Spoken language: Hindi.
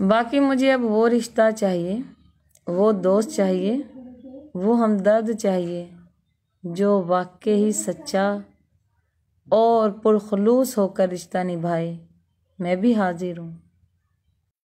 बाकी मुझे अब वो रिश्ता चाहिए वो दोस्त चाहिए वो हमदर्द चाहिए जो वाकई ही सच्चा और पुरखलूस होकर रिश्ता निभाए मैं भी हाजिर हूँ